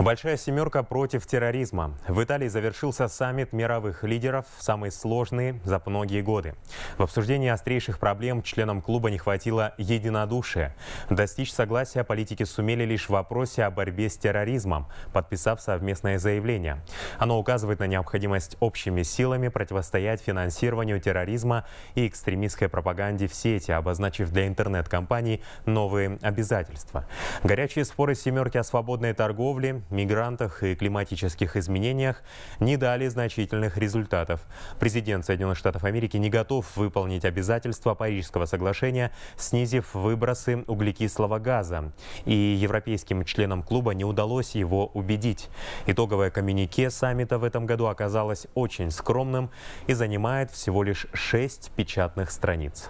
Большая семерка против терроризма. В Италии завершился саммит мировых лидеров, самый сложный за многие годы. В обсуждении острейших проблем членам клуба не хватило единодушия. Достичь согласия политики сумели лишь в вопросе о борьбе с терроризмом, подписав совместное заявление. Оно указывает на необходимость общими силами противостоять финансированию терроризма и экстремистской пропаганде в сети, обозначив для интернет-компаний новые обязательства. Горячие споры семерки о свободной торговле мигрантах и климатических изменениях не дали значительных результатов. Президент Соединенных Штатов Америки не готов выполнить обязательства Парижского соглашения, снизив выбросы углекислого газа. И европейским членам клуба не удалось его убедить. Итоговое коммюнике саммита в этом году оказалось очень скромным и занимает всего лишь шесть печатных страниц.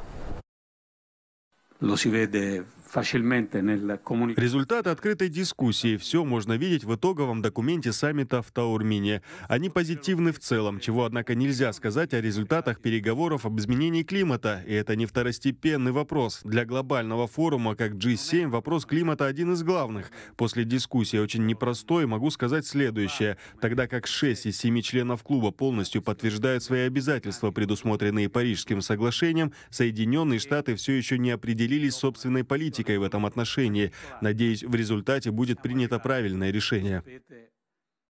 Результаты открытой дискуссии все можно видеть в итоговом документе саммита в Таурмине. Они позитивны в целом, чего, однако, нельзя сказать о результатах переговоров об изменении климата. И это не второстепенный вопрос. Для глобального форума, как G7, вопрос климата один из главных. После дискуссии очень непростой, могу сказать следующее. Тогда как 6 из 7 членов клуба полностью подтверждают свои обязательства, предусмотренные Парижским соглашением, Соединенные Штаты все еще не определились собственной политикой политикой в этом отношении. Надеюсь, в результате будет принято правильное решение.